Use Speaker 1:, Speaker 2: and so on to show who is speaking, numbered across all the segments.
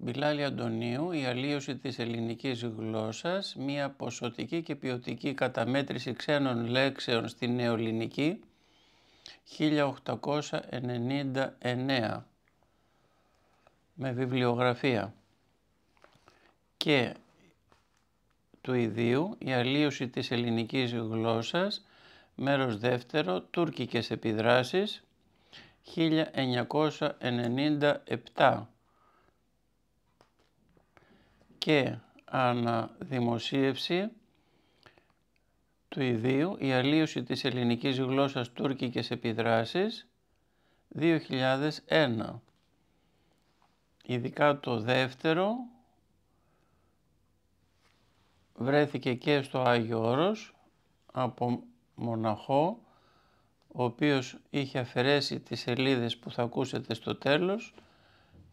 Speaker 1: Μπιλάλη Αντωνίου, η αλλίωση της ελληνικής γλώσσας, μία ποσοτική και ποιοτική καταμέτρηση ξένων λέξεων στη νεοελληνική, 1899, με βιβλιογραφία. Και του ιδίου, η αλλίωση της ελληνικής γλώσσας, μέρος δεύτερο, τουρκικές επιδράσεις, 1997 και αναδημοσίευση του ιδίου «Η αλλίωση της ελληνικής γλώσσας τουρκικές επιδράσεις» 2001. Ειδικά το δεύτερο βρέθηκε και στο Άγιο Όρος από μοναχό ο οποίος είχε αφαιρέσει τις σελίδες που θα ακούσετε στο τέλος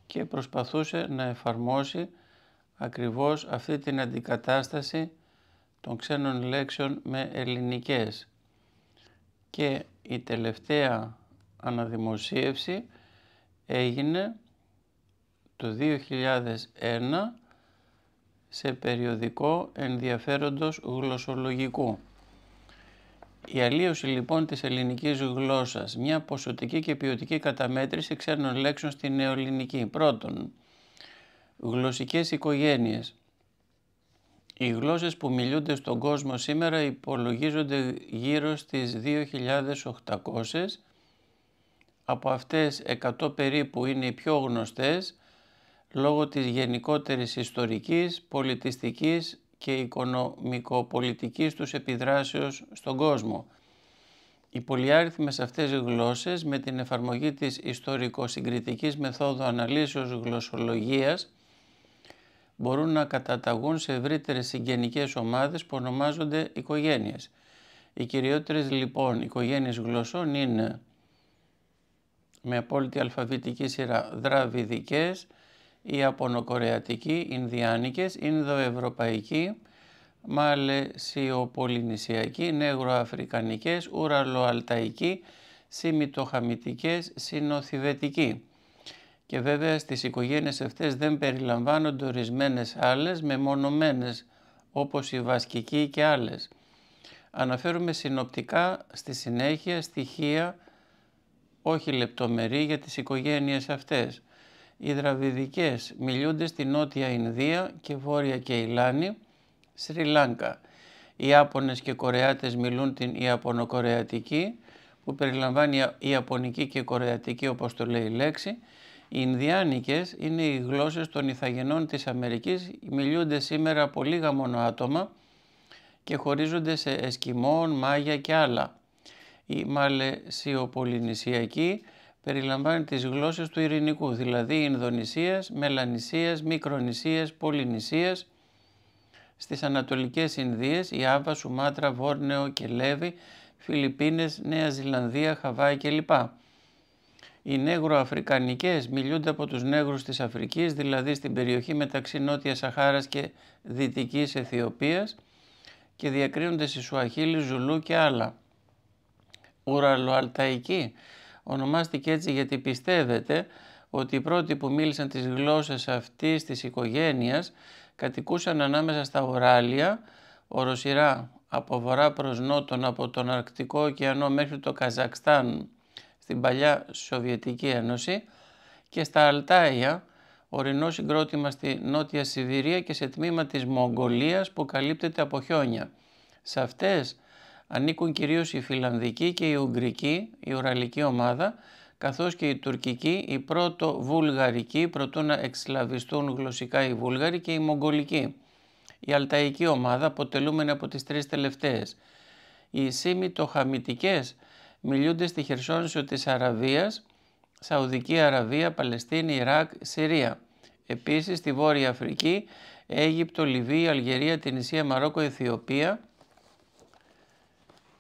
Speaker 1: και προσπαθούσε να εφαρμόσει ακριβώς αυτή την αντικατάσταση των ξένων λέξεων με ελληνικές. Και η τελευταία αναδημοσίευση έγινε το 2001 σε περιοδικό ενδιαφέροντος γλωσσολογικού. Η αλλίωση λοιπόν της ελληνικής γλώσσας, μια ποσοτική και ποιοτική καταμέτρηση ξένων λέξεων στην νεοελληνική. Πρώτον, Γλωσσικές οικογένειες. Οι γλώσσες που μιλούνται στον κόσμο σήμερα υπολογίζονται γύρω στις 2.800. Από αυτές 100 περίπου είναι οι πιο γνωστές λόγω της γενικότερης ιστορικής, πολιτιστικής και οικονομικοπολιτικής τους επιδράσεως στον κόσμο. Οι πολυάριθμες αυτές γλώσσες με την εφαρμογή της ιστορικοσυγκριτικής μεθόδου αναλύσεως γλωσσολογίας μπορούν να καταταγούν σε ευρύτερες συγγενικές ομάδες που ονομάζονται οικογένειες. Οι κυριότερες λοιπόν οικογένειες γλωσσών είναι με απόλυτη αλφαβητική σειρά δραβιδικές, Ινδιάνικε, ινδιάνικες, ινδοευρωπαϊκοί, μαλαισιοπολινησιακή, νεγροαφρικανικές, ουραλοαλταϊκοί, συμμετοχαμητικές, συνοθιβετική και βέβαια στις οικογένειες αυτές δεν περιλαμβάνονται ορισμένες άλλες μεμονωμένες όπως οι βασκική και άλλες. Αναφέρουμε συνοπτικά στη συνέχεια στοιχεία όχι λεπτομερή για τις οικογένειες αυτές. Οι δραβιδικές μιλούνται στη Νότια Ινδία και Βόρεια Κεϊλάνη, Σρι Λάνκα. Οι Ιάπωνες και Κορεάτες μιλούν την Ιαπωνοκορεατική που περιλαμβάνει Ιαπωνική και η Κορεατική όπως το λέει η λέξη οι Ινδιάνικες είναι οι γλώσσες των Ιθαγενών της Αμερικής, μιλούνται σήμερα από λίγα μόνο άτομα και χωρίζονται σε Εσκιμών, Μάγια και άλλα. Η Μαλαισιοπολινησιακή περιλαμβάνει τις γλώσσες του Ειρηνικού, δηλαδή Ινδονησίας, Μελανησίας, Μικρονησίας, Πολυνησίας. Στις Ανατολικές Ινδίες, η Άβα, Σουμάτρα, Βόρνεο και Λέβη, Φιλιππίνες, Νέα Ζηλανδία, Χαβάη κλπ. Οι νεγροαφρικανικές μιλούνται από τους νέγρους της Αφρικής, δηλαδή στην περιοχή μεταξύ Νότιας Σαχάρας και Δυτικής Αιθιοπίας και διακρίνονται σε Σουαχίλη, Ζουλού και άλλα. Ουραλοαλταϊκή ονομάστηκε έτσι γιατί πιστεύεται ότι οι πρώτοι που μίλησαν τις γλώσσες αυτής της οικογένειας κατοικούσαν ανάμεσα στα ουράλια, οροσυρά από βορρά προς νότον από τον Αρκτικό ωκεανό μέχρι το Καζακστάν στην παλιά Σοβιετική Ένωση και στα Αλτάια, ορεινό συγκρότημα στη Νότια Σιβηρία και σε τμήμα της Μογγολίας που καλύπτεται από χιόνια. Σε αυτές ανήκουν κυρίως η Φιλανδική και η Ουγγρική, η Ουραλική ομάδα, καθώς και η Τουρκική, η πρώτο Βουλγαρική, προτού να εξλαβιστούν γλωσσικά οι Βούλγαροι και η Μογγολική. Η Αλταϊκή ομάδα αποτελούμενη από τις τρεις τελευταίες. Οι χαμητικές, μιλούνται στη χερσόνησο της Αραβίας, Σαουδική Αραβία, Παλαιστίνη, Ιράκ, Συρία. Επίσης στη Βόρεια Αφρική, Αίγυπτο, Λιβύη, Αλγερία, Τινησία, Μαρόκο, Αιθιοπία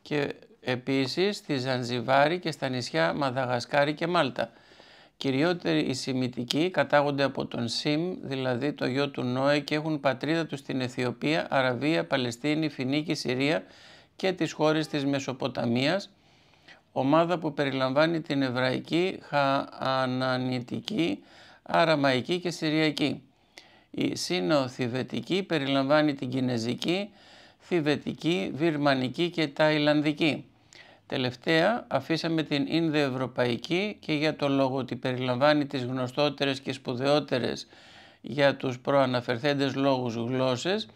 Speaker 1: και επίσης στη Ζανζιβάρη και στα νησιά Μαδαγασκάρη και Μάλτα. Κυριότεροι οι Σιμιτικοί κατάγονται από τον Σιμ, δηλαδή το γιο του Νόε και έχουν πατρίδα τους στην Αιθιοπία, Αραβία, Παλαιστίνη, Φινίκη, Συρία και τις χώρες της Μεσοποταμίας ομάδα που περιλαμβάνει την εβραϊκή, χανανιτική, αραμαϊκή και συριακή. Η σύνοθιβετική περιλαμβάνει την κινέζικη, θιβετική, βιρμανική και ταϊλανδική. Τελευταία αφήσαμε την Ινδοευρωπαϊκή και για το λόγο ότι περιλαμβάνει τις γνωστότερες και σπουδαιότερες για τους προαναφερθέντες λόγους γλώσσες,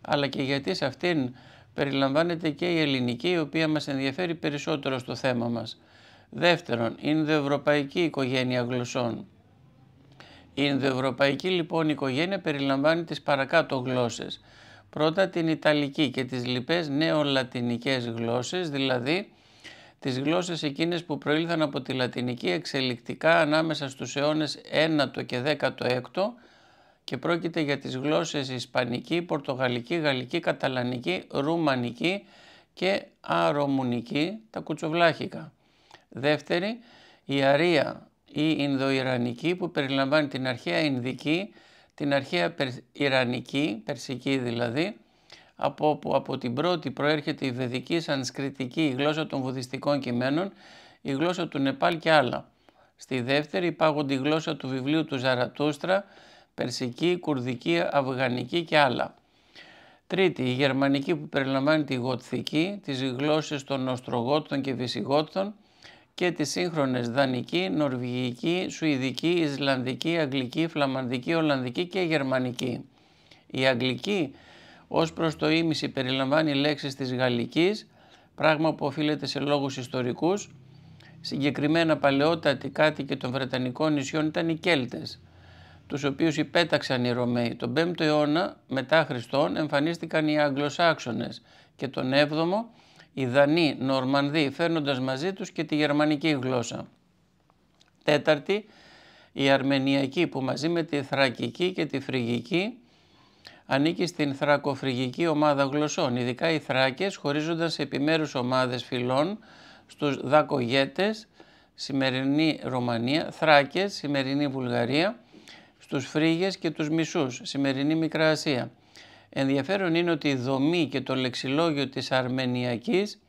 Speaker 1: αλλά και γιατί σε αυτήν περιλαμβάνεται και η ελληνική, η οποία μας ενδιαφέρει περισσότερο στο θέμα μας. Δεύτερον, η Ινδοευρωπαϊκή οικογένεια γλωσσών. Η Ινδοευρωπαϊκή λοιπόν οικογένεια περιλαμβάνει τις παρακάτω γλώσσες. Πρώτα την Ιταλική και τις λοιπές νεολατινικές γλώσσες, δηλαδή τις γλώσσες εκείνες που προήλθαν από τη Λατινική εξελικτικά ανάμεσα στους αιώνες 9ο και 16ο, και πρόκειται για τις γλώσσες Ισπανική, Πορτογαλική, Γαλλική, Καταλανική, Ρουμανική και Αρωμουνική, τα κουτσοβλάχικα. Δεύτερη, η Αρία ή Ινδοϊρανική που περιλαμβάνει την αρχαία Ινδική, την αρχαία Περ... Ιρανική, Περσική δηλαδή, από όπου από την πρώτη προέρχεται η ινδοιρανικη που περιλαμβανει την αρχαια ινδικη την αρχαια Σανσκριτική, η γλώσσα των βουδιστικών κειμένων, η γλώσσα του Νεπάλ και άλλα. Στη δεύτερη υπάγονται η γλώσσα του βιβλίου του Ζαρατούστρα, περσική, κουρδική, αφγανική και άλλα. Τρίτη, η γερμανική που περιλαμβάνει τη γοτθική, τις γλώσσες των Οστρογότων και Βυσιγότων και τις σύγχρονες δανική, νορβηγική, σουηδική, ισλανδική, αγγλική, φλαμανδική, ολλανδική και γερμανική. Η αγγλική ως προς το ίμιση περιλαμβάνει λέξεις της γαλλικής, πράγμα που οφείλεται σε λόγους ιστορικούς. Συγκεκριμένα παλαιότατοι κάτοικοι των Βρετανικών νησιών ήταν οι Κέλτες τους οποίους υπέταξαν οι Ρωμαίοι. Τον 5ο αιώνα μετά Χριστόν εμφανίστηκαν οι Αγγλοσάξονες και τον 7ο οι Δανείοι, Νορμανδοί, φέρνοντας μαζί τους και τη γερμανική γλώσσα. Τέταρτη, η Αρμενιακή που μαζί με τη Θρακική και τη Φρυγική ανήκει στην Θρακοφρυγική ομάδα γλωσσών. Ειδικά οι Θράκες χωρίζονταν σε επιμέρους ομάδες φυλών στους Δακογέτες, σημερινή Ρωμανία, Θράκες, σημερινή Βουλγαρία, τους φρίγες και τους μισούς, σημερινή Μικρά Ασία. Ενδιαφέρον είναι ότι η δομή και το λεξιλόγιο της αρμενιακής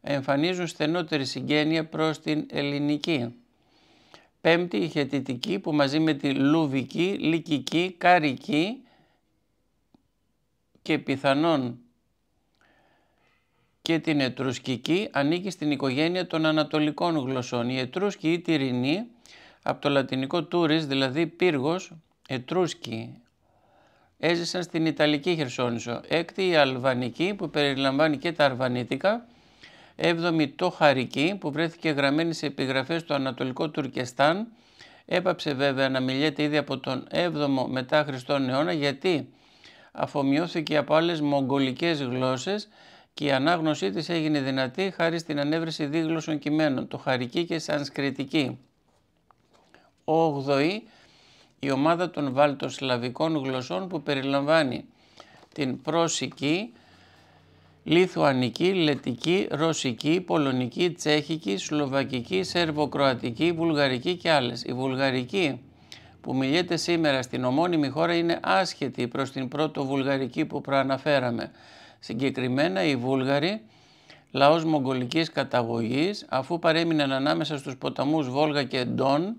Speaker 1: εμφανίζουν στενότερη συγγένεια προς την ελληνική. Πέμπτη η χετιτική που μαζί με τη λουβική, λυκική, καρική και πιθανόν και την ετρουσκική ανήκει στην οικογένεια των ανατολικών γλωσσών. Η ετρούσκη ή Τυρινή, από το λατινικό τούρις, δηλαδή πύργος, Ετρούσκι. Έζησαν στην Ιταλική Χερσόνησο. Έκτη η Αλβανική που περιλαμβάνει και τα Αρβανίτικα. Έβδομη το Χαρική που βρέθηκε γραμμένη σε επιγραφές στο Ανατολικό Τουρκεστάν. Έπαψε βέβαια να μιλιέται ήδη από τον 7ο μετά Χριστόν αιώνα γιατί αφομοιώθηκε από άλλες μογγολικές γλώσσες και η ανάγνωσή της έγινε δυνατή χάρη στην ανέβρεση δίγλωσσων κειμένων, το χαρική και σανσκριτική. 8η η ομάδα των βαλτοσλαβικών γλωσσών που περιλαμβάνει την πρόσικη, λιθουανική, λετική, ρωσική, πολωνική, τσέχικη, σλοβακική, σερβοκροατική, βουλγαρική και άλλες. Η βουλγαρική που μιλιέται σερβοκροατικη βουλγαρικη και αλλες η βουλγαρικη που μιλείται σημερα στην ομώνυμη χώρα είναι άσχετη προς την πρώτο βουλγαρική που προαναφέραμε. Συγκεκριμένα οι Βούλγαροι, λαός μογγολικής καταγωγής, αφού παρέμειναν ανάμεσα στους ποταμούς Βόλγα και Ντόν,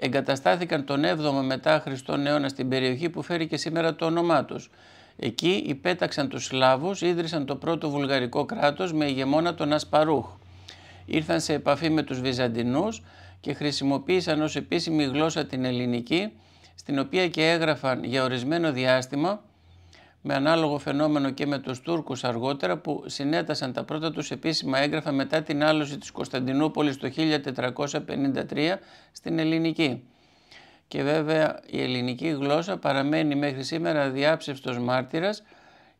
Speaker 1: εγκαταστάθηκαν τον 7ο μετά Χριστόν αιώνα στην περιοχή που φέρει και σήμερα το όνομά τους. Εκεί υπέταξαν τους Σλάβους, ίδρυσαν το πρώτο βουλγαρικό κράτος με ηγεμόνα τον Ασπαρούχ. Ήρθαν σε επαφή με τους Βυζαντινούς και χρησιμοποίησαν ως επίσημη γλώσσα την ελληνική, στην οποία και έγραφαν για ορισμένο διάστημα με ανάλογο φαινόμενο και με τους Τούρκους αργότερα που συνέτασαν τα πρώτα τους επίσημα έγγραφα μετά την άλωση της Κωνσταντινούπολης το 1453 στην ελληνική. Και βέβαια η ελληνική γλώσσα παραμένει μέχρι σήμερα διάψευστος μάρτυρας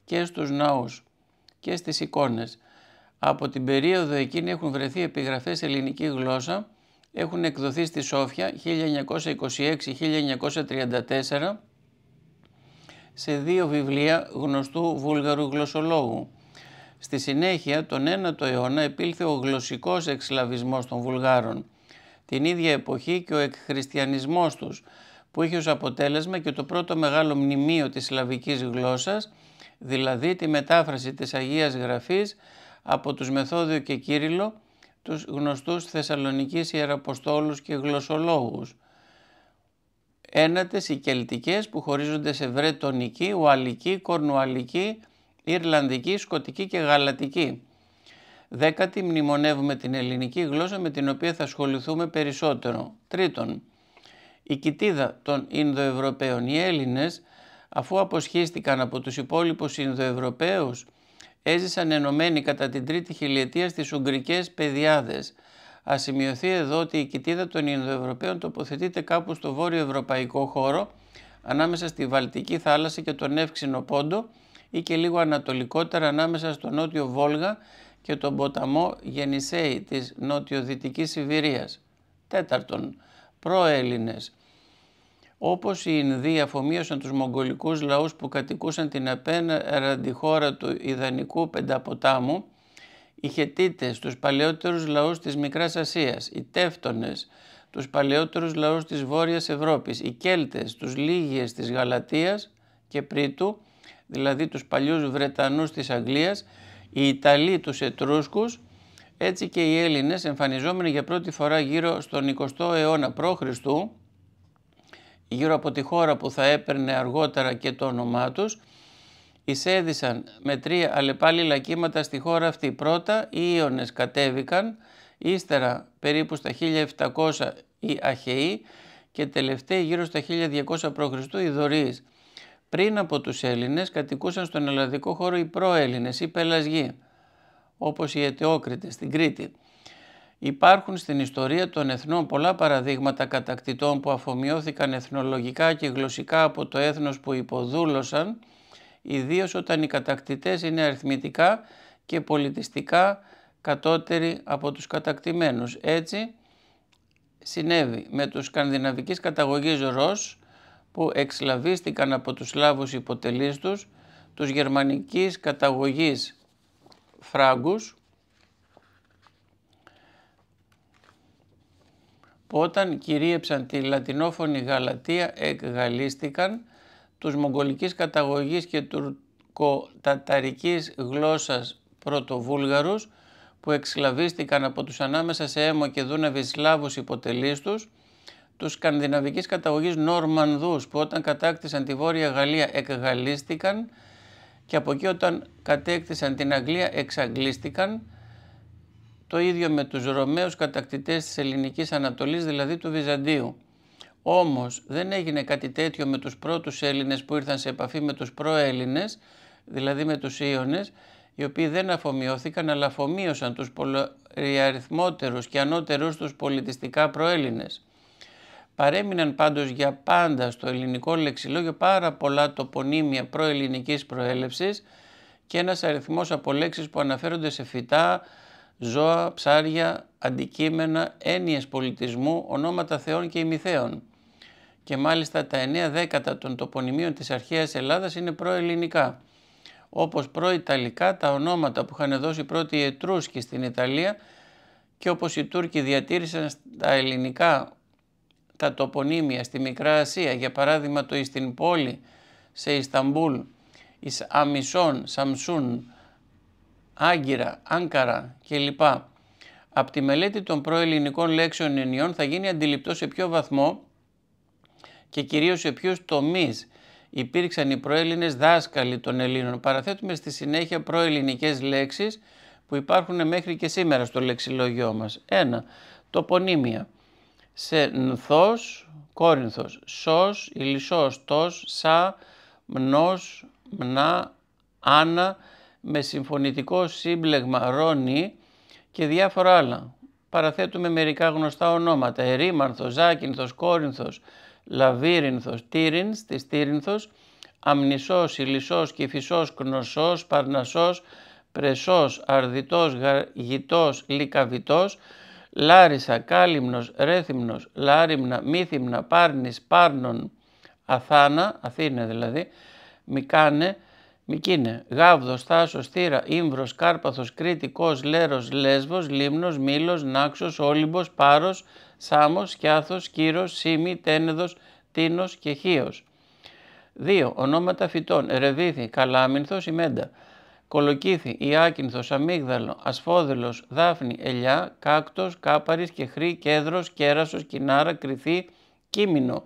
Speaker 1: και στους ναούς και στις εικόνες. Από την περίοδο εκείνη έχουν βρεθεί επιγραφές σε ελληνική γλώσσα, έχουν εκδοθεί στη Σόφια 1926-1934 σε δύο βιβλία γνωστού βούλγαρου γλωσσολόγου. Στη συνέχεια, τον 9ο αιώνα επήλθε ο γλωσσικός εξλαβισμός των Βουλγάρων. Την ίδια εποχή και ο εκχριστιανισμός τους, που είχε ως αποτέλεσμα και το πρώτο μεγάλο μνημείο της σλαβικής γλώσσας, δηλαδή τη μετάφραση της Αγίας Γραφής από τους Μεθόδιο και Κύριλο, τους γνωστούς Θεσσαλονικείς Ιεραποστόλους και γλωσσολόγους ένατες οι κελτικές που χωρίζονται σε βρετονική, ουαλική, κορνουαλική, Ιρλανδική, Σκοτική και Γαλατική. Δέκατη, μνημονεύουμε την ελληνική γλώσσα με την οποία θα ασχοληθούμε περισσότερο. Τρίτον, η κοιτίδα των Ινδοευρωπαίων. Οι Έλληνες, αφού αποσχίστηκαν από τους υπόλοιπους Ινδοευρωπαίους, έζησαν ενωμένοι κατά την τρίτη χιλιετία στις Ουγγρικές Πεδιάδες – Ας σημειωθεί εδώ ότι η κοιτίδα των Ινδοευρωπαίων τοποθετείται κάπου στο βόρειο ευρωπαϊκό χώρο, ανάμεσα στη Βαλτική θάλασσα και τον Εύξηνο Πόντο ή και λίγο ανατολικότερα ανάμεσα στο νότιο Βόλγα και τον ποταμό Γενισέη της νοτιοδυτικής Σιβηρίας. Τέταρτον, προέλληνες. Όπως οι Ινδοί αφομοίωσαν τους μογγολικούς λαούς που κατοικούσαν την απέναντι χώρα του ιδανικού πενταποτάμου, οι Χετίτες, τους παλαιότερους λαούς της Μικράς Ασίας, οι Τεύτονες, τους παλαιότερους λαούς της Βόρειας Ευρώπης, οι Κέλτες, τους Λίγιες της Γαλατίας και Πρίτου, δηλαδή τους παλιούς Βρετανούς της Αγγλίας, οι Ιταλοί τους Ετρούσκους, έτσι και οι Έλληνες εμφανιζόμενοι για πρώτη φορά γύρω στον 20ο αιώνα π.Χ., γύρω από τη χώρα που θα έπαιρνε αργότερα και το όνομά τους, εισέδησαν με τρία αλλεπάλληλα κύματα στη χώρα αυτή. Πρώτα οι Ιώνες κατέβηκαν, ύστερα περίπου στα 1700 οι Αχαιοί και τελευταίοι γύρω στα 1200 π.Χ. οι Δωρείς. Πριν από τους Έλληνες κατοικούσαν στον ελλαδικό χώρο οι προέλληνες ή πελασγοί, όπως οι Αιτεόκριτες στην Κρήτη. Υπάρχουν στην ιστορία των εθνών πολλά παραδείγματα κατακτητών που αφομοιώθηκαν εθνολογικά και γλωσσικά από το έθνος που υποδούλωσαν ιδίως όταν οι κατακτητές είναι αριθμητικά και πολιτιστικά κατώτεροι από τους κατακτημένους. Έτσι συνέβη με τους σκανδιναβικής καταγωγής Ρος που εξλαβίστηκαν από τους Σλάβους υποτελείς τους, τους γερμανικής καταγωγής Φράγκους, που όταν κυρίεψαν τη λατινόφωνη γαλατία εκγαλίστηκαν τους μογγολικής καταγωγής και τουρκοταταρικής γλώσσας πρωτοβούλγαρους που εξλαβίστηκαν από τους ανάμεσα σε αίμο και δούναβη Σλάβους υποτελείς τους, τους σκανδιναβικής καταγωγής Νορμανδούς που όταν κατάκτησαν τη Βόρεια Γαλλία εκγαλίστηκαν και από εκεί όταν κατέκτησαν την Αγγλία εξαγγλίστηκαν, το ίδιο με τους Ρωμαίους κατακτητές της ελληνικής Ανατολής, δηλαδή του Βυζαντίου. Όμως δεν έγινε κάτι τέτοιο με τους πρώτους Έλληνες που ήρθαν σε επαφή με τους προέλληνες, δηλαδή με τους Ίωνες, οι οποίοι δεν αφομοιώθηκαν αλλά αφομοίωσαν τους πολυαριθμότερους και ανώτερους τους πολιτιστικά προέλληνες. Παρέμειναν πάντως για πάντα στο ελληνικό λεξιλόγιο πάρα πολλά τοπονύμια προελληνικής προέλευσης και ένας αριθμός από λέξεις που αναφέρονται σε φυτά, ζώα, ψάρια, αντικείμενα, έννοιες πολιτισμού, ονόματα θεών και ημιθέων και μάλιστα τα 9 δέκατα των τοπονημίων της αρχαίας Ελλάδας είναι προελληνικά. Όπως προϊταλικά τα ονόματα που είχαν δώσει πρώτοι οι Ετρούσκοι στην Ιταλία και όπως οι Τούρκοι διατήρησαν τα ελληνικά τα τοπονύμια στη Μικρά Ασία, για παράδειγμα το στην πόλη σε Ισταμπούλ, εις Αμισόν, Σαμσούν, Άγκυρα, Άγκαρα κλπ. Από τη μελέτη των προελληνικών λέξεων ενιών θα γίνει αντιληπτό σε ποιο βαθμό και κυρίως σε ποιου τομείς υπήρξαν οι προέλληνες δάσκαλοι των Ελλήνων. Παραθέτουμε στη συνέχεια προελληνικές λέξεις που υπάρχουν μέχρι και σήμερα στο λεξιλόγιό μας. 1. Τοπονύμια. Σε νθό, κόρινθος, σος, ηλισό, τό σα, μνό, μνά, άνα, με συμφωνητικό σύμπλεγμα ρόνι και διάφορα άλλα. Παραθέτουμε μερικά γνωστά ονόματα. Ερήμανθος, Ζάκυνθος, Κόρινθος, Λαβύρινθος, Τύρινς, της Τύρινθος, Αμνησός, ηλισός, Κηφισός, Κνωσός, Παρνασός, Πρεσός, Αρδιτός, Γητός, Λικαβιτός, Λάρισα, Κάλυμνος, Ρέθυμνος, Λάριμνα, Μύθυμνα, Πάρνης, Πάρνων, Αθάνα, αθήνε δηλαδή, Μικάνε, Μικίνε, Γάβδος, Θάσος, Θύρα, ίμβρος, Κάρπαθος, κρίτικος Λέρος, Λέσβος, Λίμνος, Μήλος, Νάξος, Όλυμπος, Πάρος, Σάμος, Κιάθος, Κύρος, Σίμι, Τένεδος, Τίνος και Χίος. 2. Ονόματα φυτών. Ερεβήθη, Καλάμινθος, Ιμέντα. Κολοκύθη, Ιάκυνθος, Αμύγδαλο, Ασφόδελος, Δάφνη, Ελιά, Κάκτος, Κάπαρης, Κεχρή, Κέδρος, Κέρασος, Κινάρα, Κρυθή, Κίμινο.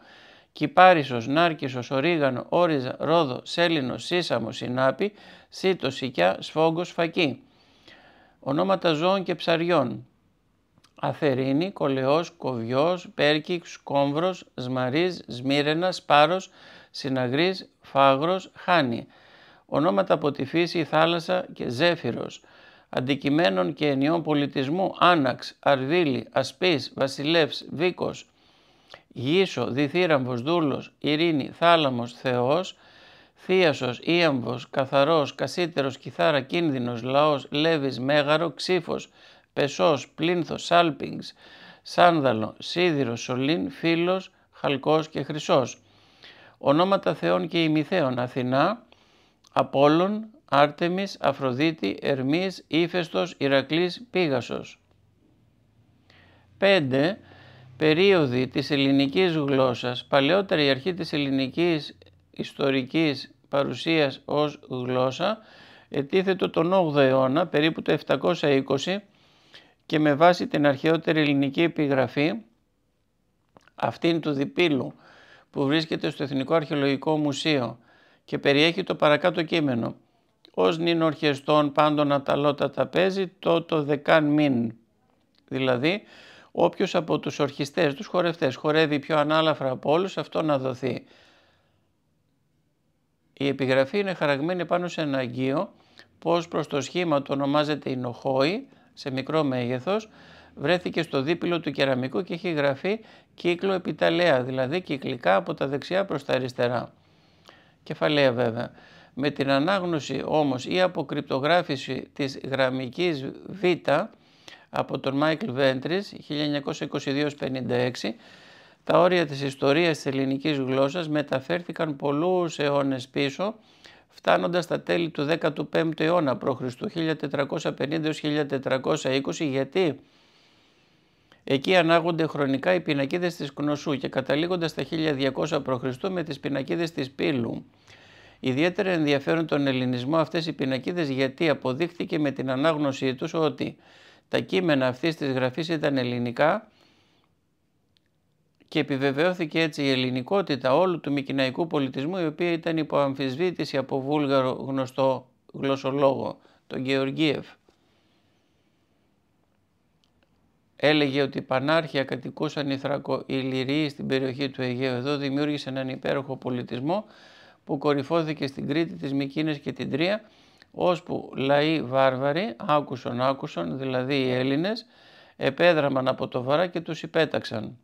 Speaker 1: Κυπάρισος, Νάρκισος, Ορίγανο, Όριζα, Ρόδο, Σέλινος, Σίσαμο, Συνάπη, Σίτος, Σικιά, Σφόγκο, Φακή. Ονόματα ζώων και ψαριών. Αθερίνη, Κολεός, Κοβιός, Πέρκη, Σκόμβρος, Σμαρίζ, Σμύρενας, Σπάρος, Συναγρής, Φάγρος, Χάνη. Ονόματα από τη φύση θάλασσα και Ζέφυρος. Αντικειμένων και ενιών πολιτισμού Άναξ, Αρβίλη, Ασπής, Βασιλεύς, Βίκος, Γύσο, Διθύραμβος, Δούλος, Ειρήνη, Θάλαμος, Θεός, Θίασος, Ίαμβος, Καθαρός, Κασίτερος, Κιθάρα, Κίνδυνος, Λαός, λεβη, Μέγαρο, Ξύφος, Πεσός, Πλίνθος, Σάλπιγγς, Σάνδαλο, Σίδηρος, Σολίν, Φίλος, Χαλκός και Χρυσός. Ονόματα θεών και ημιθέων Αθηνά, Απόλλων, Άρτεμις, Αφροδίτη, Ερμής, Ήφαιστος, Ηρακλής, Πίγασος. 5. Περίοδοι της ελληνικής γλώσσας, Παλαιότερη αρχή της ελληνικής ιστορικής παρουσίας ως γλώσσα, ετίθετο τον 8ο αιώνα, περίπου το 720, και με βάση την αρχαιότερη ελληνική επιγραφή αυτήν του διπύλου που βρίσκεται στο Εθνικό Αρχαιολογικό Μουσείο και περιέχει το παρακάτω κείμενο «Ως νυν ορχεστών πάντων αταλότα τα παίζει, το δεκάν μην». Δηλαδή, όποιος από τους ορχιστές, τους χορευτές, χορεύει πιο ανάλαφρα από όλους, αυτό να δοθεί. Η επιγραφή είναι χαραγμένη πάνω σε ένα αγκείο, πως προς το σχήμα το ονομάζεται η σε μικρό μέγεθος, βρέθηκε στο δίπυλο του κεραμικού και έχει γραφεί κύκλο επιταλέα, δηλαδή κυκλικά από τα δεξιά προς τα αριστερά. Κεφαλαία βέβαια. Με την ανάγνωση όμως ή αποκρυπτογράφηση της γραμμικής Β από τον μαικλ βεντρις Βέντρης 1922-56, τα όρια της ιστορίας της ελληνικής γλώσσας μεταφέρθηκαν πολλούς αιώνες πίσω φτάνοντας στα τέλη του 15ου αιώνα π.Χ. 1450-1420 γιατί εκεί ανάγονται χρονικά οι πινακίδες της Κνωσού και καταλήγοντας στα 1200 π.Χ. με τις πινακίδες της Πύλου. Ιδιαίτερα ενδιαφέρον τον ελληνισμό αυτές οι πινακίδες γιατί αποδείχθηκε με την ανάγνωσή τους ότι τα κείμενα αυτής της γραφής ήταν ελληνικά και επιβεβαιώθηκε έτσι η ελληνικότητα όλου του μικυναϊκού πολιτισμού η οποία ήταν υπό αμφισβήτηση από βούλγαρο γνωστό γλωσσολόγο, τον Γεωργίευ. Έλεγε ότι οι Πανάρχια κατοικούσαν οι, θρακοηλυριοί στην περιοχή του Αιγαίου. Εδώ δημιούργησε έναν υπέροχο πολιτισμό που κορυφώθηκε στην Κρήτη, τις Μικίνες και την Τρία, ώσπου λαοί βάρβαροι, άκουσον άκουσον, δηλαδή οι Έλληνες, επέδραμαν από το βαρά και τους υπέταξαν.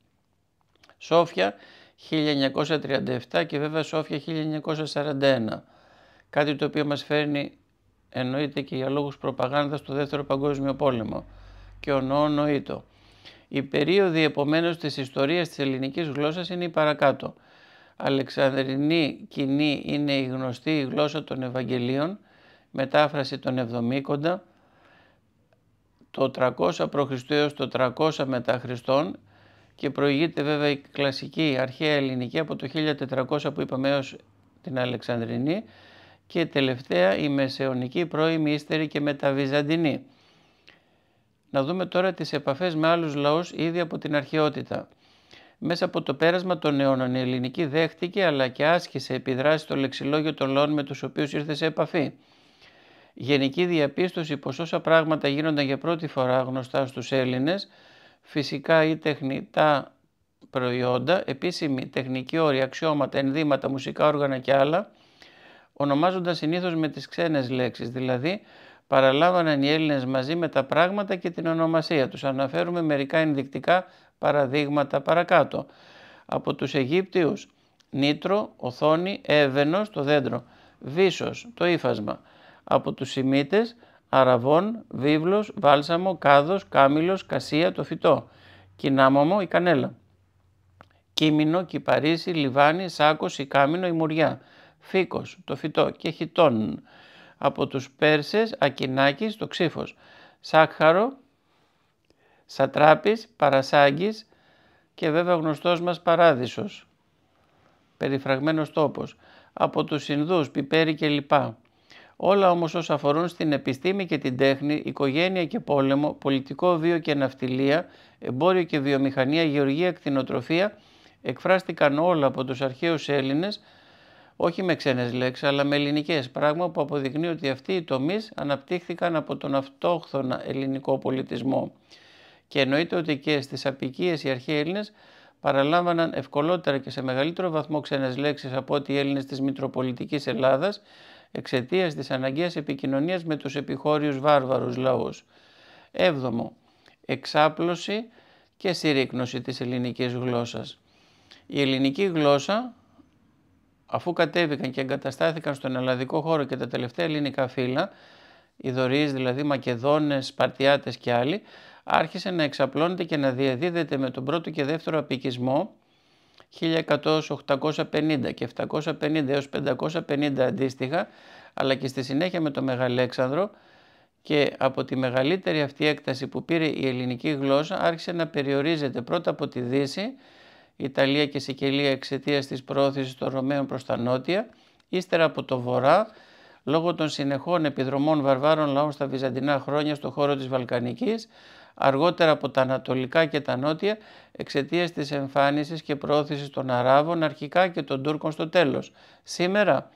Speaker 1: Σόφια 1937 και βέβαια Σόφια 1941. Κάτι το οποίο μας φέρνει εννοείται και για λόγους προπαγάνδας στο Δεύτερο Παγκόσμιο Πόλεμο και ο νόο νοήτο. Η περίοδοι επομένως της ιστορίας της ελληνικής γλώσσας είναι η παρακάτω. Αλεξανδρινή κοινή είναι η γνωστή γλώσσα των Ευαγγελίων, μετάφραση των Εβδομήκοντα, το 300 π.Χ. έως το 300 μετά Χριστόν, και προηγείται βέβαια η κλασική αρχαία ελληνική από το 1400 που είπαμε έως την Αλεξανδρινή και τελευταία η μεσαιωνική πρώιμη ύστερη και μεταβυζαντινή. Να δούμε τώρα τις επαφές με άλλους λαούς ήδη από την αρχαιότητα. Μέσα από το πέρασμα των αιώνων η ελληνική δέχτηκε αλλά και άσκησε επιδράσεις στο λεξιλόγιο των λαών με τους οποίους ήρθε σε επαφή. Γενική διαπίστωση πως όσα πράγματα γίνονταν για πρώτη φορά γνωστά στους Έλληνες φυσικά ή τεχνητά προϊόντα, επίσημη τεχνική όρια, αξιώματα, ενδύματα, μουσικά όργανα και άλλα, ονομάζοντας συνήθως με τις ξένες λέξεις, δηλαδή παραλάβαναν οι Έλληνες μαζί με τα πράγματα και την ονομασία τους. Αναφέρουμε μερικά ενδεικτικά παραδείγματα παρακάτω. Από τους Αιγύπτιους, νήτρο, οθόνη, «έβαινος», το δέντρο, βίσος, το ύφασμα. Από τους Σιμίτες, αραβών, βίβλος, βάλσαμο, κάδος, κάμιλος, κασία, το φυτό, κινάμωμο η κανέλα. Κίμινο, κυπαρίσι, λιβάνι, σάκος, η κάμινο, η μουριά, φίκος, το φυτό και χιτών. Από τους Πέρσες, Ακινάκης, το ξύφος, σάκχαρο, σατράπης, παρασάγκης και βέβαια γνωστός μας παράδεισος, περιφραγμένος τόπος. Από τους Ινδούς, πιπέρι και Όλα όμως όσα αφορούν στην επιστήμη και την τέχνη, οικογένεια και πόλεμο, πολιτικό βίο και ναυτιλία, εμπόριο και βιομηχανία, γεωργία, κτηνοτροφία, εκφράστηκαν όλα από τους αρχαίους Έλληνες, όχι με ξένες λέξεις, αλλά με ελληνικές, πράγμα που αποδεικνύει ότι αυτοί οι τομείς αναπτύχθηκαν από τον αυτόχθονα ελληνικό πολιτισμό. Και εννοείται ότι και στις απικίες οι αρχαίοι Έλληνες παραλάμβαναν ευκολότερα και σε μεγαλύτερο βαθμό ξένες λέξεις από ότι οι Έλληνες της Μητροπολιτικής Ελλάδας, εξαιτίας της αναγκαίας επικοινωνίας με τους επιχώριους βάρβαρους λαούς. 7. Εξάπλωση και συρρήκνωση της ελληνικής γλώσσας. Η ελληνική γλώσσα, αφού κατέβηκαν και εγκαταστάθηκαν στον ελλαδικό χώρο και τα τελευταία ελληνικά φύλλα, οι δωρείς δηλαδή Μακεδόνες, Σπαρτιάτες και άλλοι, άρχισε να εξαπλώνεται και να διαδίδεται με τον πρώτο και δεύτερο απικισμό 1100 και 750 έως 550 αντίστοιχα, αλλά και στη συνέχεια με το Μεγαλέξανδρο και από τη μεγαλύτερη αυτή έκταση που πήρε η ελληνική γλώσσα άρχισε να περιορίζεται πρώτα από τη Δύση, Ιταλία και Σικελία εξαιτίας της προώθησης των Ρωμαίων προς τα Νότια, ύστερα από το Βορρά, λόγω των συνεχών επιδρομών βαρβάρων λαών στα βυζαντινά χρόνια στο χώρο της Βαλκανικής, αργότερα από τα ανατολικά και τα νότια εξαιτίας της εμφάνισης και προώθησης των Αράβων αρχικά και των Τούρκων στο τέλος. Σήμερα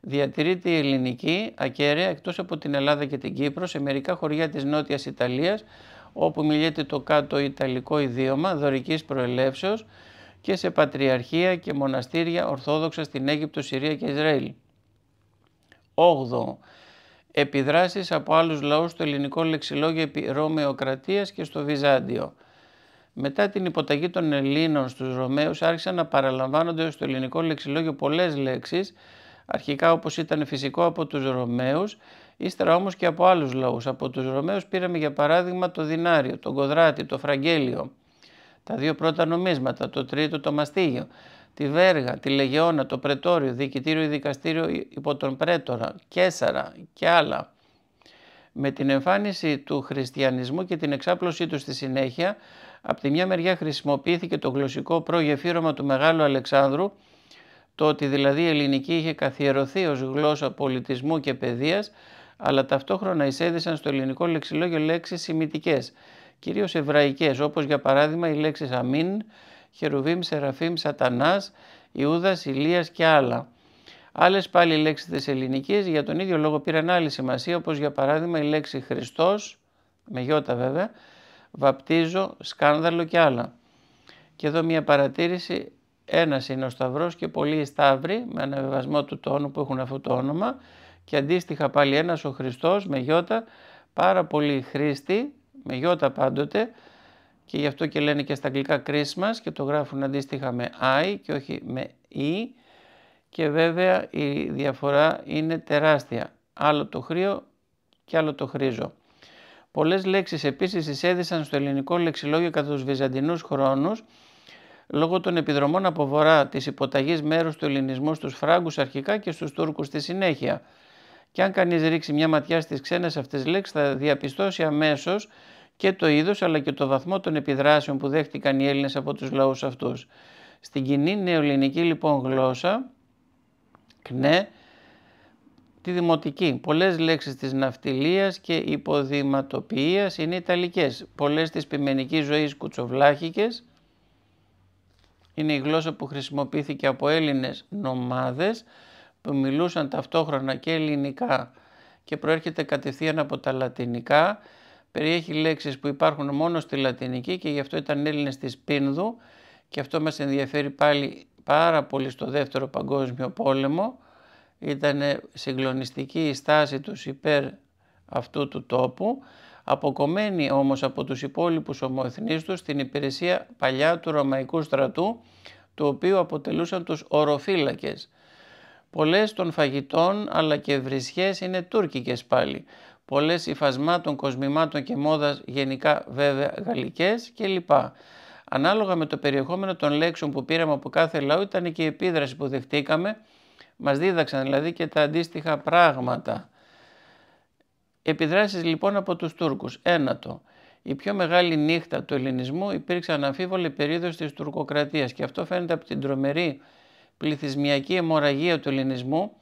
Speaker 1: διατηρείται η ελληνική ακέραια εκτός από την Ελλάδα και την Κύπρο σε μερικά χωριά της Νότιας Ιταλίας όπου μιλείται το κάτω ιταλικό ιδίωμα δωρικής προελεύσεως και σε πατριαρχία και μοναστήρια ορθόδοξα στην Αίγυπτο, Συρία και Ισραήλ. 8 επιδράσεις από άλλους λαούς στο ελληνικό λεξιλόγιο επί Ρωμαιοκρατίας και στο Βυζάντιο. Μετά την υποταγή των Ελλήνων στους Ρωμαίους άρχισαν να παραλαμβάνονται στο ελληνικό λεξιλόγιο πολλές λέξεις, αρχικά όπως ήταν φυσικό από τους Ρωμαίους, ύστερα όμως και από άλλους λαούς. Από τους Ρωμαίους πήραμε για παράδειγμα το δινάριο, το κοδράτη, το φραγγέλιο, τα δύο πρώτα νομίσματα, το τρίτο το μαστίγιο, τη Βέργα, τη Λεγεώνα, το Πρετόριο, Διοικητήριο ή Δικαστήριο υπό τον Πρέτορα, Κέσαρα και άλλα. Με την εμφάνιση του χριστιανισμού και την εξάπλωσή του στη συνέχεια, από τη μια μεριά χρησιμοποιήθηκε το γλωσσικό προγεφύρωμα του Μεγάλου Αλεξάνδρου, το ότι δηλαδή η ελληνική είχε καθιερωθεί ως γλώσσα πολιτισμού και παιδείας, αλλά ταυτόχρονα εισέδησαν στο ελληνικό λεξιλόγιο λέξεις σημητικές, κυρίως εβραϊκές, όπως για παράδειγμα οι λέξεις αμήν, Χερουβίμ, Σεραφείμ, Σατανάς, Ιούδας, Ηλίας και άλλα. Άλλες πάλι λέξεις τη ελληνική για τον ίδιο λόγο πήραν άλλη σημασία, όπως για παράδειγμα η λέξη Χριστός, με γιώτα βέβαια, βαπτίζω, σκάνδαλο και άλλα. Και εδώ μια παρατήρηση, ένας είναι ο Σταυρός και πολλοί Σταύροι, με αναβεβασμό του τόνου που έχουν αυτό το όνομα, και αντίστοιχα πάλι ένας ο Χριστός, με γιώτα, πάρα πολλοί Χρήστη, με γιώτα πάντοτε, και γι' αυτό και λένε και στα αγγλικά Christmas και το γράφουν αντίστοιχα με I και όχι με E και βέβαια η διαφορά είναι τεράστια. Άλλο το χρύο και άλλο το χρύζο. Πολλές λέξεις επίσης εισέδησαν στο ελληνικό λεξιλόγιο κατά τους βυζαντινούς χρόνους λόγω των επιδρομών από βορρά της υποταγής μέρους του ελληνισμού στους Φράγκους αρχικά και στους Τούρκους στη συνέχεια. Και αν κανείς ρίξει μια ματιά στις ξένες αυτές λέξεις θα διαπιστώσει αμέσως και το είδος αλλά και το βαθμό των επιδράσεων που δέχτηκαν οι Έλληνες από τους λαούς αυτούς. Στην κοινή νεοελληνική λοιπόν γλώσσα, κνέ, τη δημοτική. Πολλές λέξεις της ναυτιλίας και υποδηματοποιίας είναι ιταλικές. Πολλές της ποιμενικής ζωής κουτσοβλάχικες είναι η γλώσσα που χρησιμοποιήθηκε από Έλληνες νομάδες που μιλούσαν ταυτόχρονα και ελληνικά και προέρχεται κατευθείαν από τα λατινικά περιέχει λέξεις που υπάρχουν μόνο στη λατινική και γι' αυτό ήταν Έλληνες της Πίνδου και αυτό μας ενδιαφέρει πάλι πάρα πολύ στο δεύτερο παγκόσμιο πόλεμο. Ήταν συγκλονιστική η στάση τους υπέρ αυτού του τόπου, αποκομμένοι όμως από τους υπόλοιπους ομοεθνείς τους στην υπηρεσία παλιά του Ρωμαϊκού στρατού, του οποίου αποτελούσαν τους οροφύλακες. Πολλές των φαγητών αλλά και βρισχές είναι τουρκικές πάλι πολλές υφασμάτων, κοσμημάτων και μόδας γενικά βέβαια γαλλικές κλπ. Ανάλογα με το περιεχόμενο των λέξεων που πήραμε από κάθε λαό ήταν και η επίδραση που δεχτήκαμε, μας δίδαξαν δηλαδή και τα αντίστοιχα πράγματα. Επιδράσεις λοιπόν από τους Τούρκους. Ένατο. Η πιο μεγάλη νύχτα του ελληνισμού υπήρξε αναμφίβολη περίοδος της τουρκοκρατίας και αυτό φαίνεται από την τρομερή πληθυσμιακή αιμορραγία του ελληνισμού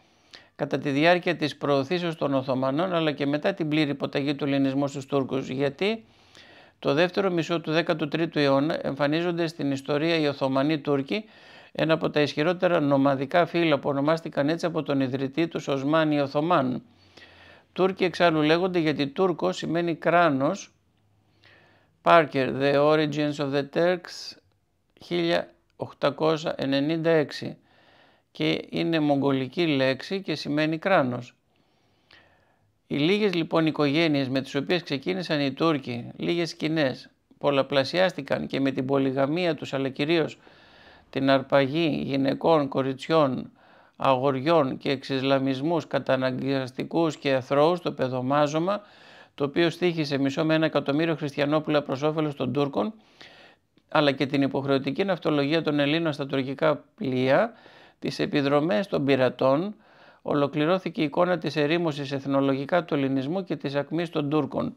Speaker 1: κατά τη διάρκεια της προωθήσεως των Οθωμανών αλλά και μετά την πλήρη υποταγή του ελληνισμού στους Τούρκους γιατί το δεύτερο μισό του 13ου αιώνα εμφανίζονται στην ιστορία οι Οθωμανοί Τούρκοι ένα από τα ισχυρότερα νομαδικά φύλλα που ονομάστηκαν έτσι από τον ιδρυτή τους Οσμάνι Οθωμάν. Τούρκοι εξάλλου λέγονται γιατί Τούρκο σημαίνει κράνος. Parker, The Origins of the Turks, 1896 και είναι μογγολική λέξη και σημαίνει κράνος. Οι λίγες λοιπόν οικογένειες με τις οποίες ξεκίνησαν οι Τούρκοι, λίγες σκηνές, πολλαπλασιάστηκαν και με την πολυγαμία τους αλλά κυρίως την αρπαγή γυναικών, κοριτσιών, αγοριών και εξισλαμισμούς καταναγκαστικούς και αθρώους το πεδομάζωμα, το οποίο στήχησε μισό με ένα εκατομμύριο χριστιανόπουλα προς όφελος των Τούρκων, αλλά και την υποχρεωτική ναυτολογία των Ελλήνων στα τουρκικά πλοία, τις επιδρομές των πειρατών ολοκληρώθηκε η εικόνα της ερήμωσης εθνολογικά του ελληνισμού και της ακμής των Τούρκων.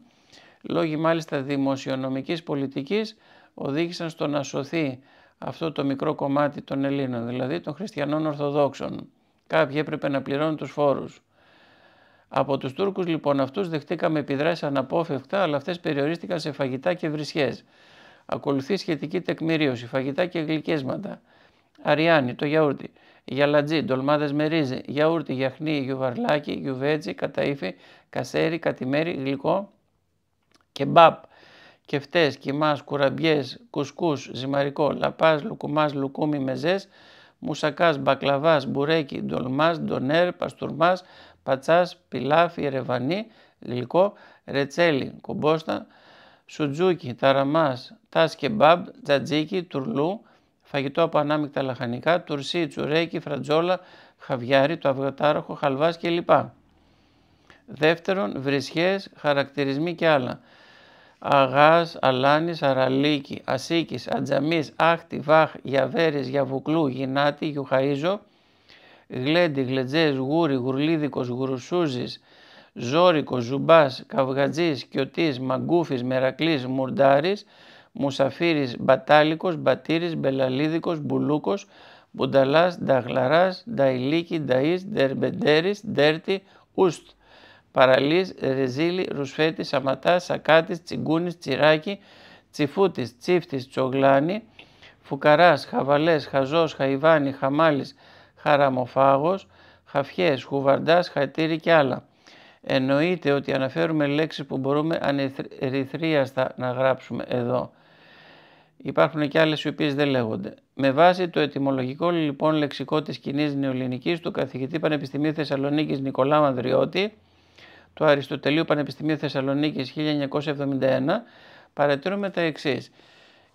Speaker 1: Λόγοι μάλιστα δημοσιονομικής πολιτικής οδήγησαν στο να σωθεί αυτό το μικρό κομμάτι των Ελλήνων, δηλαδή των χριστιανών Ορθοδόξων. Κάποιοι έπρεπε να πληρώνουν τους φόρους. Από τους Τούρκους λοιπόν αυτούς δεχτήκαμε επιδράσεις αναπόφευκτα, αλλά αυτές περιορίστηκαν σε φαγητά και βρισιές. Ακολουθεί σχετική τεκμηρίωση, φαγητά και γλυκέσματα. Αριάνι, το γιαούρτι γιαλατζή, ντολμάδες με ρύζι, γιαούρτι, γιαχνί, γιουβαρλάκι, γιουβέτζι, καταήφι, κασέρι, κατημέρι, γλυκό, κεμπάπ, κεφτές, κιμάς, κουραμπιές, κουσκούς, ζυμαρικό, λαπάς, λουκουμάς, λουκούμι, μεζές, μουσακάς, μπακλαβάς, μπουρέκι, ντολμάς, ντονέρ, παστουρμάς, πατσάς, πιλάφι, ρεβανί, γλυκό, ρετσέλι, κομπόστα, σουτζούκι, ταραμάς, τάσκεμπάμπ, τζατζίκι, τουρλού, φαγητό από ανάμεικτα λαχανικά, τουρσί, τσουρέκι, φρατζόλα, χαβιάρι, το αυγατάροχο, χαλβάς κλπ. Δεύτερον, βρισχές, χαρακτηρισμοί και άλλα. Αγάς, Αλάνης, Αραλίκη, Ασίκης, ατζαμί, Άχτη, Βάχ, γιαβέρι, Γιαβουκλού, γυνάτη, Γιουχαΐζο, Γλέντι, γλετζές, Γούρι, γουρλίδικος, Γουρουσούζης, Ζόρικος, Ζουμπάς, καυγατζής, Κιωτής, μαγκούφης, μερακλής, μουρντάρης, Μουσαφύρης, Μπατάλικος, Μπατήρης, Μπελαλίδικος, Μπουλούκος, Μπουνταλάς, Νταγλαράς, Νταϊλίκη, Νταΐς, Ντερμπεντέρης, δέρτη, Ουστ. Παραλής, Ρεζίλη, Ρουσφέτη, Σαματά, Σακάτης, Τσιγκούνης, Τσιράκη, Τσιφούτης, Τσίφτης, Τσογλάνη, Φουκαράς, Χαβαλές, Χαζός, Χαϊβάνη, Χαμάλης, Χαραμοφάγος, Χαφιές, Χουβαρντάς, Χατήρι και άλλα. Εννοείται ότι αναφέρουμε λέξεις που μπορούμε ανερυθρίαστα να γράψουμε εδώ. Υπάρχουν και άλλες οι οποίες δεν λέγονται. Με βάση το ετοιμολογικό λοιπόν λεξικό της κοινής νεοελληνικής του καθηγητή Πανεπιστημίου Θεσσαλονίκης Νικολάου Ανδριώτη, του Αριστοτελείου Πανεπιστημίου Θεσσαλονίκης 1971, παρατηρούμε τα εξής.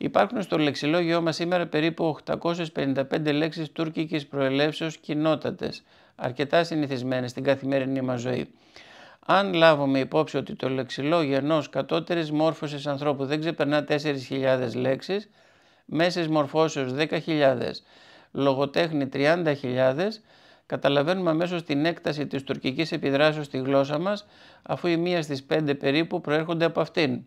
Speaker 1: Υπάρχουν στο λεξιλόγιό μας σήμερα περίπου 855 λέξεις τουρκικής προελεύσεως κοινότατες, αρκετά συνηθισμένες στην καθημερινή μας ζωή. Αν λάβουμε υπόψη ότι το λεξιλόγιο ενός κατώτερης μόρφωσης ανθρώπου δεν ξεπερνά 4.000 λέξει, μέσε μορφώσεω 10.000, λογοτέχνη 30.000, καταλαβαίνουμε αμέσως την έκταση της τουρκικής επιδράσεως στη γλώσσα μας, αφού η μία στις πέντε περίπου προέρχονται από αυτήν.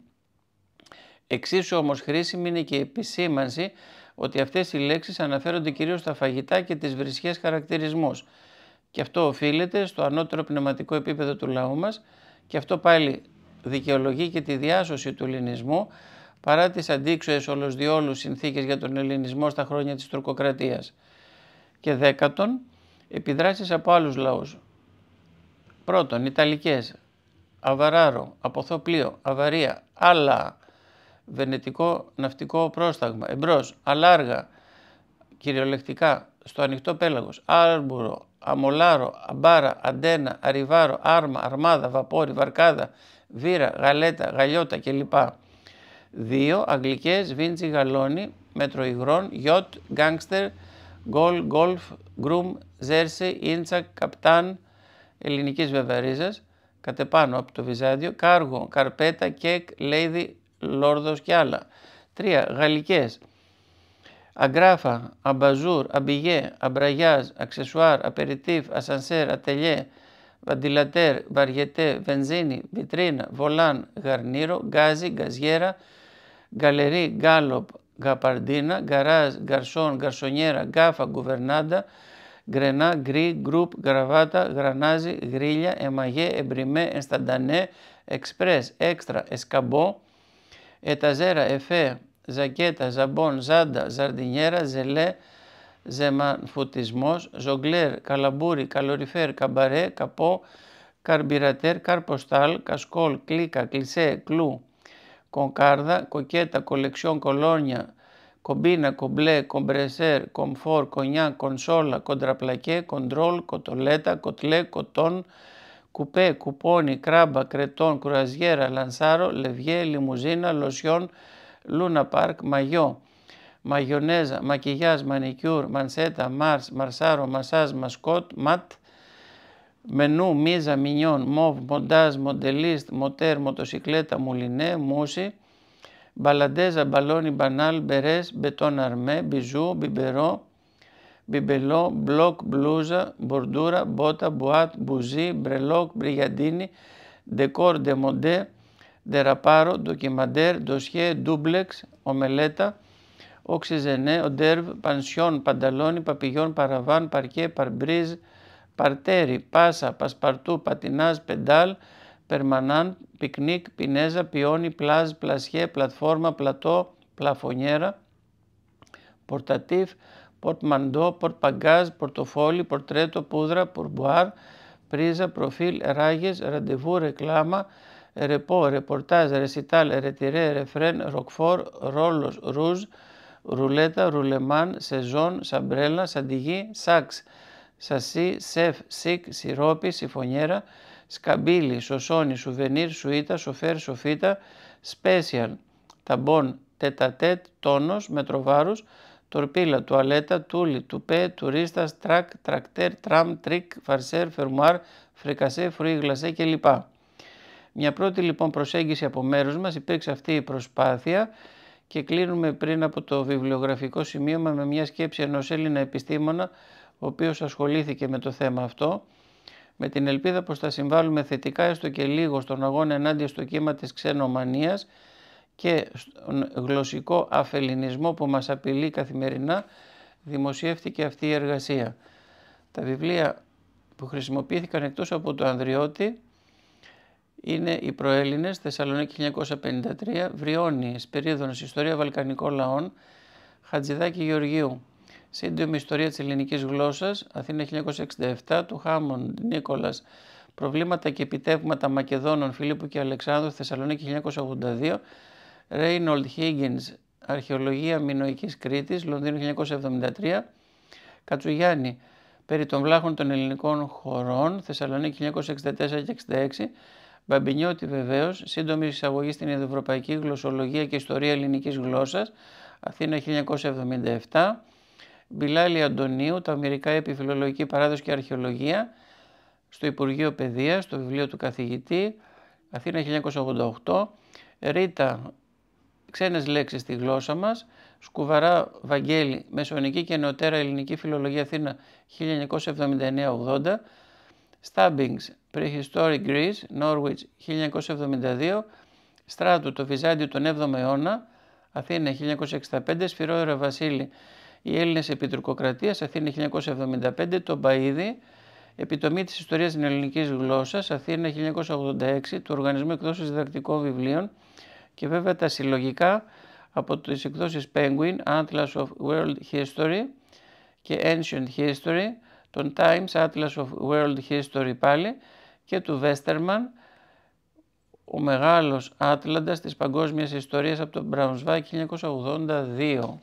Speaker 1: Εξίσου όμως χρήσιμη είναι και η επισήμανση ότι αυτές οι λέξεις αναφέρονται κυρίως στα φαγητά και τις βρυσιέ χαρακτηρισμούς. Και αυτό οφείλεται στο ανώτερο πνευματικό επίπεδο του λαού μας και αυτό πάλι δικαιολογεί και τη διάσωση του ελληνισμού παρά τις αντίξωες όλος διόλου συνθήκες για τον ελληνισμό στα χρόνια της τουρκοκρατίας. Και δέκατον, επιδράσεις από άλλους λαούς. Πρώτον, Ιταλικές, Αβαράρο, Αποθοπλίο, Αβαρία, Άλλα, Βενετικό ναυτικό πρόσταγμα, εμπρός, Αλάργα, κυριολεκτικά, στο ανοιχτό πέλαγος, Άρμπουρο, αμολάρο, αμπάρα, αντένα, αριβάρο, άρμα, αρμάδα, βαπόρι, βαρκάδα, βύρα, γαλέτα, γαλιώτα κλπ. 2. Αγγλικές, βίντσι, γαλόνι, μέτρο υγρών, γιότ, γκάγκστερ, γκολ, γκολφ, γκρουμ, ζέρσι, ίντσα, καπτάν, ελληνικής βεβαρίζας, κατεπάνω από το Βυζάντιο, κάργο, καρπέτα, κέκ, λέιδι, λόρδος και άλλα. 3. Γαλλικές, Αγράφα, αμπαζούρ, αμπιγέ, αμπραγιάζ, αξεσουάρ, απεριτίφ, ασανσέρ, ατελιέ, βαντιλατέρ, βαριετέ, βενζίνη, βιτρίνα, βολάν, γαρνίρο, γκάζι, γκαζιέρα, γαλερί, γκάλοπ, γκαπαρντίνα, γκαράζ, γκαρσόν, γκαρσονιέρα, γάφα, γκουβερνάντα, γκρενά, γκρι, γκρουπ, γραβάτα, γρανάζι, γρίλια, εμαγέ, εμπριμέ, ενσταντανέ, εξπρές, έξτρα, εσκαμπό, εταζέρα, εφέ, ζακέτα, ζαμπόν, ζάντα, ζαρδινιέρα, ζελέ, ζεμανφουτισμός, ζογκλέρ, καλαμπούρι, καλοριφέρ, καμπαρέ, καπό, καρμπιρατέρ, καρποστάλ, κασκόλ, κλίκα, κλισέ, κλού, κονκάρδα, κοκέτα, κολεξιόν, κολόνια, κομπίνα, κομπλέ, κομπρεσέρ, κομφόρ, κονιά, κονσόλα, κοντραπλακέ, κοντρόλ, κοτολέτα, κοτλέ, κοτόν, κουπέ, κουπόνι, κράμπα, κρετόν, κρουαζιέρα, λανσάρο, λευγέ, λιμουζίνα, λοσιόν, Λούνα Πάρκ, Μαγιό, Μαγιονέζα, Μακιγιάζ, Μανικιούρ, Μανσέτα, Μάρς, Μαρσάρο, Μασάζ, Μασκότ, Ματ, Μενού, Μίζα, Μινιόν, Μοβ, Μοντάζ, Μοντελίστ, Μοτέρ, Μοτοσικλέτα, Μουλινέ, Μούση, Μπαλαντέζα, Μπαλόνι, Μπανάλ, Μπερές, Μπετόν Αρμέ, Μπιζού, Μπιμπερό, Μπιμπελό, Μπλοκ, Μπλούζα, Μπορντούρα, Μπότα, Μπουάτ, Μπουζί, Μπρελόκ, Μπριγιαντίνη, Ντεμοντέ, δεραπάρο, ντοκιμαντέρ, ντοσιέ, ντούμπλεξ, ομελέτα, οξυζενέ, οντέρβ, πανσιόν, πανταλόνι, παπηγιόν, παραβάν, παρκέ, παρμπρίζ, παρτέρι, πάσα, πασπαρτού, πατινάζ, πεντάλ, περμανάν, πικνίκ, πινέζα, πιόνι, πλάζ, πλασιέ, πλατφόρμα, πλατό, πλαφωνιέρα, πορτατίφ, πορτμαντό, πορτπαγκάζ, πορτοφόλι, πορτρέτο, πούδρα, πουρμπουάρ, πρίζα, προφίλ, ράγες, ραντεβού, ρεκλάμα, ρεπό, ρεπορτάζ, ρεσιτάλ, ρετυρέ, ρεφρέν, ροκφόρ, ρόλος, ρούζ, ρουλέτα, ρουλεμάν, σεζόν, σαμπρέλα, σαντιγί, σάξ, σασί, σεφ, σίκ, σιρόπι, σιφωνιέρα, σκαμπίλι, σοσόνι, σουβενίρ, σουίτα, σοφέρ, σοφίτα, σπέσιαλ, ταμπον, τετατέτ, τόνος, μετροβάρους, τορπίλα, τουαλέτα, τούλι, τουπέ, τουρίστας, τρακ, τρακτέρ, τραμ, τρίκ, φαρσέρ, φερμουάρ, φρικασέ, γλασέ κλπ. Μια πρώτη λοιπόν προσέγγιση από μέρους μας υπήρξε αυτή η προσπάθεια και κλείνουμε πριν από το βιβλιογραφικό σημείωμα με μια σκέψη ενός Έλληνα επιστήμονα ο οποίος ασχολήθηκε με το θέμα αυτό με την ελπίδα πως θα συμβάλλουμε θετικά έστω και λίγο στον αγώνα ενάντια στο κύμα της ξενομανίας και στον γλωσσικό αφελινισμό που μας απειλεί καθημερινά δημοσιεύτηκε αυτή η εργασία. Τα βιβλία που χρησιμοποιήθηκαν εκτός από το Ανδριώτη είναι οι Προελληνε, Θεσσαλονίκη 1953, Βριώνης, Περίδωνος, Ιστορία Βαλκανικών Λαών, Χατζηδάκη Γεωργίου. Σύντομη Ιστορία της Ελληνικής Γλώσσας, Αθήνα 1967, του Χάμον Νίκολας, Προβλήματα και επιτεύγματα Μακεδόνων Φιλίππου και Αλεξάνδρου, Θεσσαλονίκη 1982, Ρέινολτ Higgins, Αρχαιολογία Μινοικής Κρήτης, Λονδίνο 1973, Κατσουγιάννη, Περί των Βλάχων των Ελληνικών Χωρών, Θεσσαλονίκη 1964 και Μπαμπινιώτη βεβαίως, σύντομη εισαγωγή στην Ευρωπαϊκή Γλωσσολογία και Ιστορία Ελληνικής Γλώσσας, Αθήνα 1977. Μπιλάλη Αντωνίου, Τα Αμερικά Επιφιλολογική Παράδοση και Αρχαιολογία, στο Υπουργείο Παιδείας, στο βιβλίο του καθηγητή, Αθήνα 1988. Ρίτα, Ξένες λέξεις στη γλώσσα μας, Σκουβαρά Βαγγέλη, Μεσονική και Νεωτέρα Ελληνική Φιλολογία Αθήνα 1979-80. Στάμπινγκ. Prehistoric Greece, Norwich 1972, Στράτου το Βυζάντιο τον 7ο αιώνα, Αθήνα 1965, Σφυρόερα Βασίλη οι Έλληνες επί Αθήνα 1975, το Παΐδι, Επιτομή της Ιστορίας της Ελληνικής Γλώσσας, Αθήνα 1986, του Οργανισμού Εκδόσεις Διδακτικών Βιβλίων και βέβαια τα συλλογικά από τις εκδόσεις Penguin, Atlas of World History και Ancient History, τον Times Atlas of World History πάλι και του Βέστερμαν, ο μεγάλος Άτλαντας της παγκόσμιας ιστορίας από τον Μπραουνσβάι 1982.